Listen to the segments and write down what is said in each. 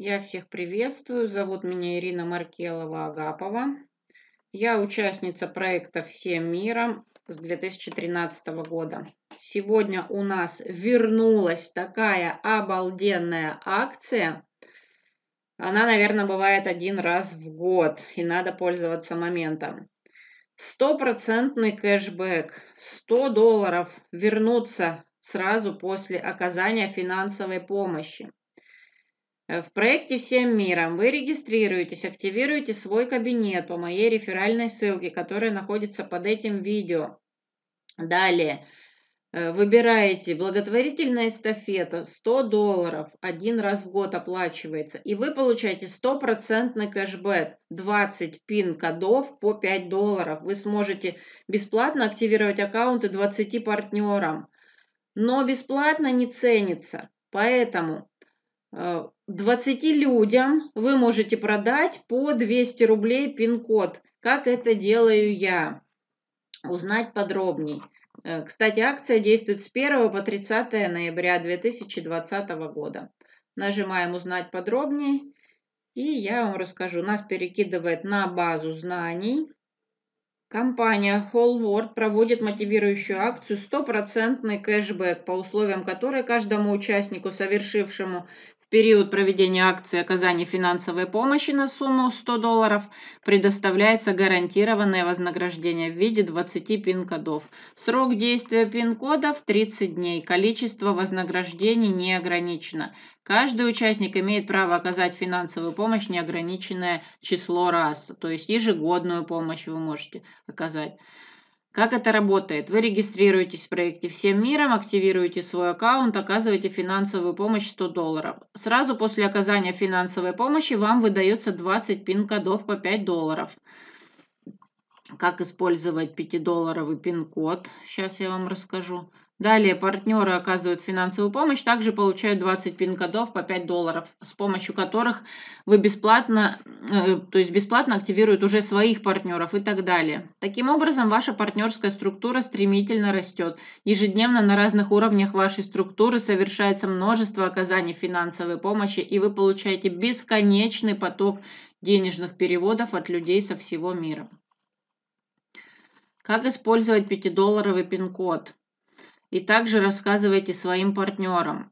Я всех приветствую. Зовут меня Ирина Маркелова-Агапова. Я участница проекта «Всем миром» с 2013 года. Сегодня у нас вернулась такая обалденная акция. Она, наверное, бывает один раз в год, и надо пользоваться моментом. Стопроцентный кэшбэк, 100 долларов вернутся сразу после оказания финансовой помощи – Э, в проекте «Всем миром» вы регистрируетесь, активируете свой кабинет по моей реферальной ссылке, которая находится под этим видео. Далее э, выбираете благотворительная эстафета 100 долларов один раз в год оплачивается и вы получаете стопроцентный кэшбэк 20 пин кодов по 5 долларов вы сможете бесплатно активировать аккаунты 20 партнерам но бесплатно не ценится поэтому 20 э, людям вы можете продать по 200 рублей пин-код. Как это делаю я? Узнать подробней. Э, кстати, акция действует с 1 по 30 ноября 2020 года. Нажимаем «Узнать подробнее» и я вам расскажу. Нас перекидывает на базу знаний. Компания Whole проводит мотивирующую акцию «Стопроцентный кэшбэк», по условиям которой каждому участнику, совершившему период проведения акции оказания финансовой помощи на сумму 100 долларов предоставляется гарантированное вознаграждение в виде 20 пин-кодов. Срок действия пин-кодов 30 дней. Количество вознаграждений не ограничено. Каждый участник имеет право оказать финансовую помощь неограниченное число раз, то есть ежегодную помощь вы можете оказать. Как это работает? Вы регистрируетесь в проекте всем миром, активируете свой аккаунт, оказываете финансовую помощь 100 долларов. Сразу после оказания финансовой помощи вам выдается 20 пин-кодов по 5 долларов. Как использовать 5-долларовый пин-код? Сейчас я вам расскажу. Далее партнеры оказывают финансовую помощь, также получают 20 пин-кодов по 5 долларов, с помощью которых вы бесплатно, э, то есть бесплатно активируют уже своих партнеров и так далее. Таким образом, ваша партнерская структура стремительно растет. Ежедневно на разных уровнях вашей структуры совершается множество оказаний финансовой помощи, и вы получаете бесконечный поток денежных переводов от людей со всего мира. Как использовать 5-долларовый пин-код? И также рассказывайте своим партнерам.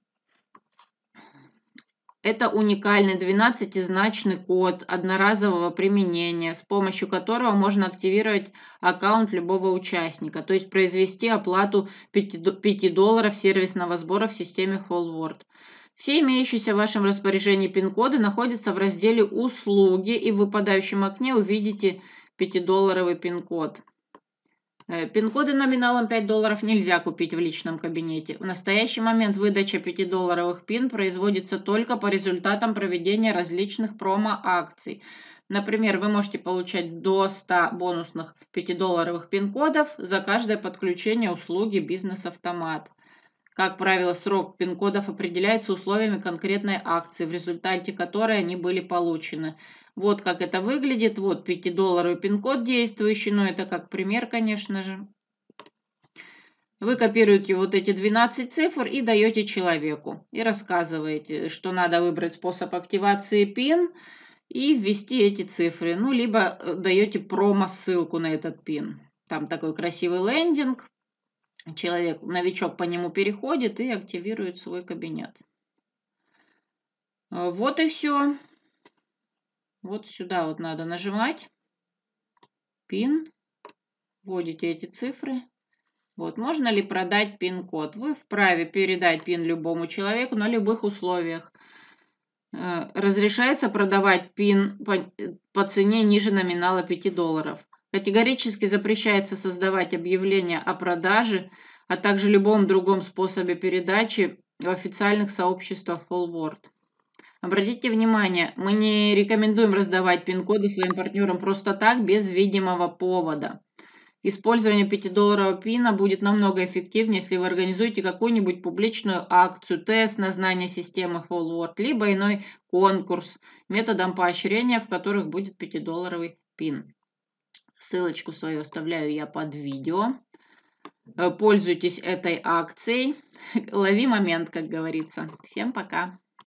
Это уникальный 12-значный код одноразового применения, с помощью которого можно активировать аккаунт любого участника, то есть произвести оплату 5 долларов сервисного сбора в системе Hallward. Все имеющиеся в вашем распоряжении пин-коды находятся в разделе «Услуги» и в выпадающем окне увидите 5-долларовый пин-код. Э, пин-коды номиналом 5 долларов нельзя купить в личном кабинете. В настоящий момент выдача 5-долларовых пин производится только по результатам проведения различных промо-акций. Например, вы можете получать до 100 бонусных 5-долларовых пин-кодов за каждое подключение услуги бизнес-автомат. Как правило, срок пин-кодов определяется условиями конкретной акции, в результате которой они были получены. Вот как это выглядит. Вот 5-долларовый пин-код действующий, но ну, это как пример, конечно же. Вы копируете вот эти 12 цифр и даете человеку. И рассказываете, что надо выбрать способ активации пин и ввести эти цифры. Ну, либо э, даете промо-ссылку на этот пин. Там такой красивый лендинг, человек, новичок по нему переходит и активирует свой кабинет. Э, вот и все. Вот сюда вот надо нажимать. Пин. Вводите эти цифры. Вот, можно ли продать пин-код? Вы вправе передать пин любому человеку на любых условиях. Э, разрешается продавать пин по, э, по цене ниже номинала 5 долларов. Категорически запрещается создавать объявления о продаже, а также любом другом способе передачи в официальных сообществах Allword. Обратите внимание, мы не рекомендуем раздавать пин-коды своим партнерам просто так, без видимого повода. Использование 5-долларового пина будет намного эффективнее, если вы организуете какую-нибудь публичную акцию, тест на знание системы Fallword, либо иной конкурс методом поощрения, в которых будет 5-долларовый пин. Ссылочку свою оставляю я под видео. Пользуйтесь этой акцией. Лови момент, как говорится. Всем пока.